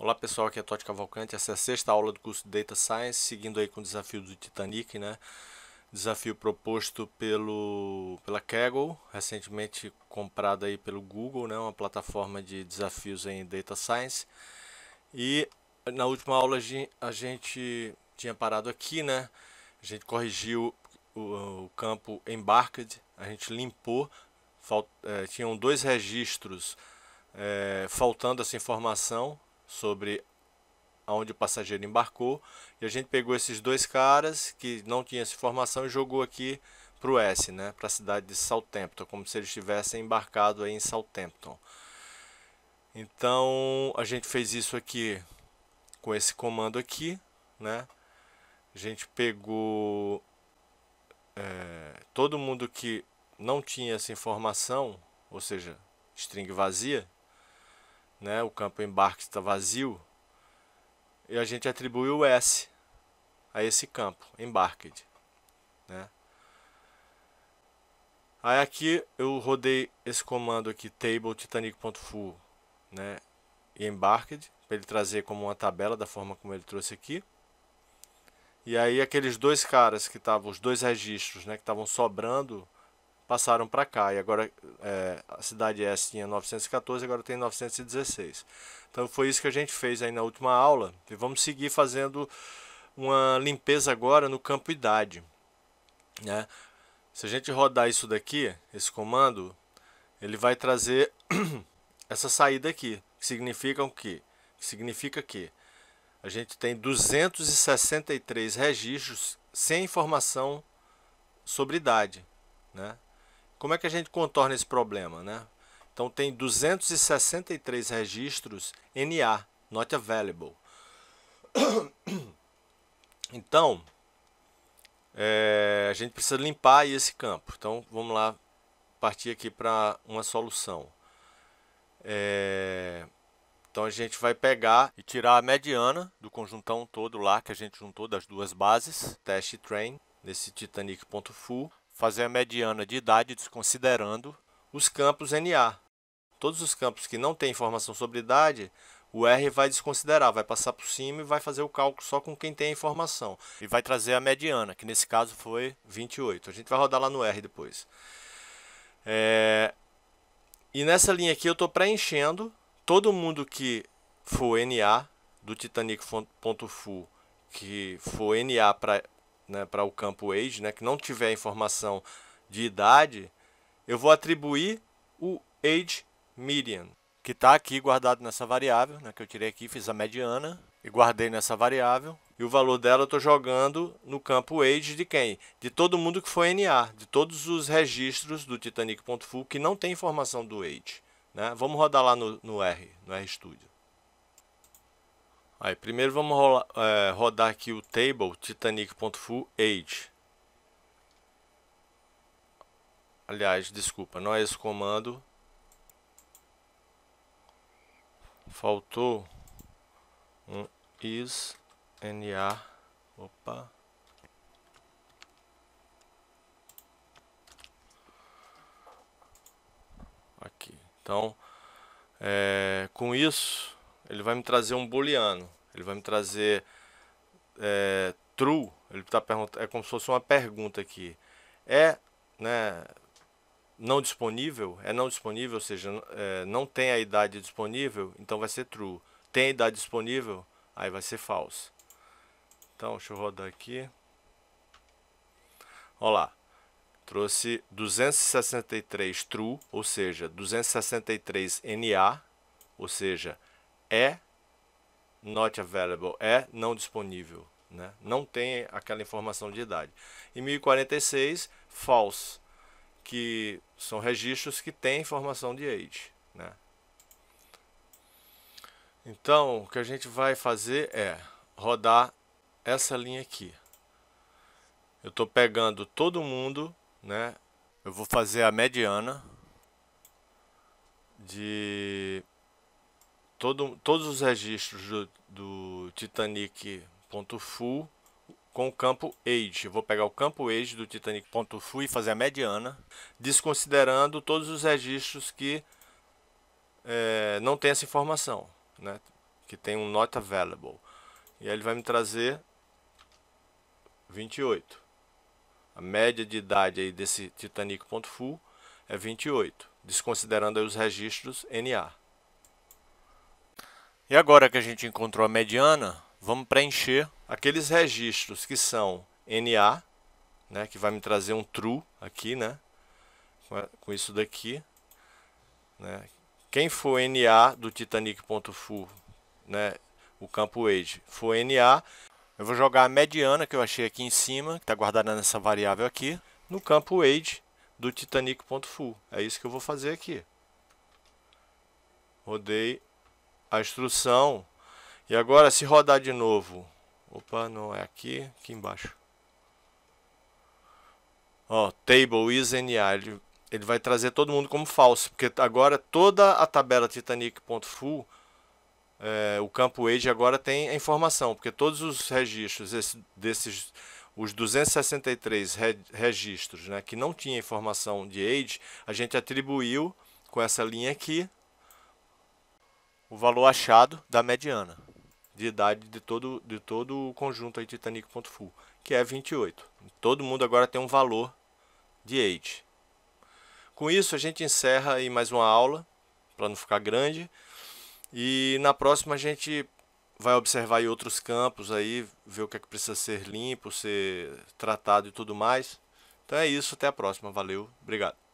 Olá pessoal, aqui é Totti Cavalcante, essa é a sexta aula do curso Data Science, seguindo aí com o desafio do Titanic, né? Desafio proposto pelo, pela Kaggle, recentemente comprada aí pelo Google, né? Uma plataforma de desafios em Data Science. E na última aula a gente tinha parado aqui, né? A gente corrigiu o, o campo Embarked, a gente limpou, falt, é, tinham dois registros é, faltando essa informação, sobre aonde o passageiro embarcou. E a gente pegou esses dois caras que não tinham essa informação e jogou aqui para o S, né, para a cidade de Southampton, como se eles tivessem embarcado aí em Southampton. Então a gente fez isso aqui com esse comando aqui, né? A gente pegou é, todo mundo que não tinha essa informação, ou seja, string vazia, né, o campo embarque está vazio, e a gente atribui o S a esse campo, embarked. Né? Aí aqui eu rodei esse comando aqui, table né, e embarked, para ele trazer como uma tabela da forma como ele trouxe aqui. E aí aqueles dois caras que estavam, os dois registros né, que estavam sobrando passaram para cá. E agora é, a cidade S tinha 914, agora tem 916. Então foi isso que a gente fez aí na última aula. E vamos seguir fazendo uma limpeza agora no campo idade. Né? Se a gente rodar isso daqui, esse comando, ele vai trazer essa saída aqui, que significa o quê? Que significa que a gente tem 263 registros sem informação sobre idade, né? Como é que a gente contorna esse problema, né? Então tem 263 registros NA, not available. Então, é, a gente precisa limpar esse campo. Então vamos lá partir aqui para uma solução. É, então a gente vai pegar e tirar a mediana do conjuntão todo lá que a gente juntou das duas bases, teste train, nesse titanic.full fazer a mediana de idade desconsiderando os campos NA. Todos os campos que não têm informação sobre idade, o R vai desconsiderar, vai passar por cima e vai fazer o cálculo só com quem tem a informação. E vai trazer a mediana, que nesse caso foi 28. A gente vai rodar lá no R depois. É... E nessa linha aqui eu estou preenchendo todo mundo que for NA, do Titanic.fu, que for NA para né, para o campo age, né, que não tiver informação de idade, eu vou atribuir o age median, que está aqui guardado nessa variável, né, que eu tirei aqui, fiz a mediana e guardei nessa variável. E o valor dela eu estou jogando no campo age de quem? De todo mundo que foi NA, de todos os registros do Titanic.full que não tem informação do age. Né? Vamos rodar lá no, no R, no RStudio. Aí, primeiro vamos rolar, é, eh, rodar aqui o table titanic.full age. Aliás, desculpa, não é esse comando. Faltou um is na opa aqui então é, com isso ele vai me trazer um booleano, ele vai me trazer é, true, ele está perguntando, é como se fosse uma pergunta aqui. É, né, não disponível? É não disponível, ou seja, é, não tem a idade disponível, então vai ser true. Tem a idade disponível? Aí vai ser false. Então, deixa eu rodar aqui. Olha lá. Trouxe 263 true, ou seja, 263 NA, ou seja, é not available, é não disponível, né? não tem aquela informação de idade. E 1046, false, que são registros que têm informação de age. Né? Então, o que a gente vai fazer é rodar essa linha aqui. Eu estou pegando todo mundo, né? Eu vou fazer a mediana de todo, todos os registros do, do Titanic.full com o campo age. Eu vou pegar o campo age do Titanic.full e fazer a mediana, desconsiderando todos os registros que é, não tem essa informação, né? que tem um not available. E aí ele vai me trazer 28. A média de idade aí desse Titanic.full é 28, desconsiderando os registros NA. E agora que a gente encontrou a mediana, vamos preencher aqueles registros que são NA, né, que vai me trazer um true aqui, né, com isso daqui. Né. Quem for NA do Titanic.full, né, o campo age, for NA, eu vou jogar a mediana que eu achei aqui em cima, que está guardada nessa variável aqui, no campo age do Titanic.full. É isso que eu vou fazer aqui. Rodei a instrução. E agora se rodar de novo. Opa, não é aqui, aqui embaixo. Ó, table is NA, ele, ele vai trazer todo mundo como falso, porque agora toda a tabela Titanic.full é, o campo Age agora tem a informação, porque todos os registros esse, desses os 263 registros, né, que não tinha informação de Age, a gente atribuiu com essa linha aqui o valor achado da mediana de idade de todo, de todo o conjunto aí Titanic.full, que é 28. Todo mundo agora tem um valor de age. Com isso, a gente encerra aí mais uma aula, para não ficar grande. E na próxima a gente vai observar aí outros campos aí, ver o que é que precisa ser limpo, ser tratado e tudo mais. Então é isso, até a próxima, valeu, obrigado.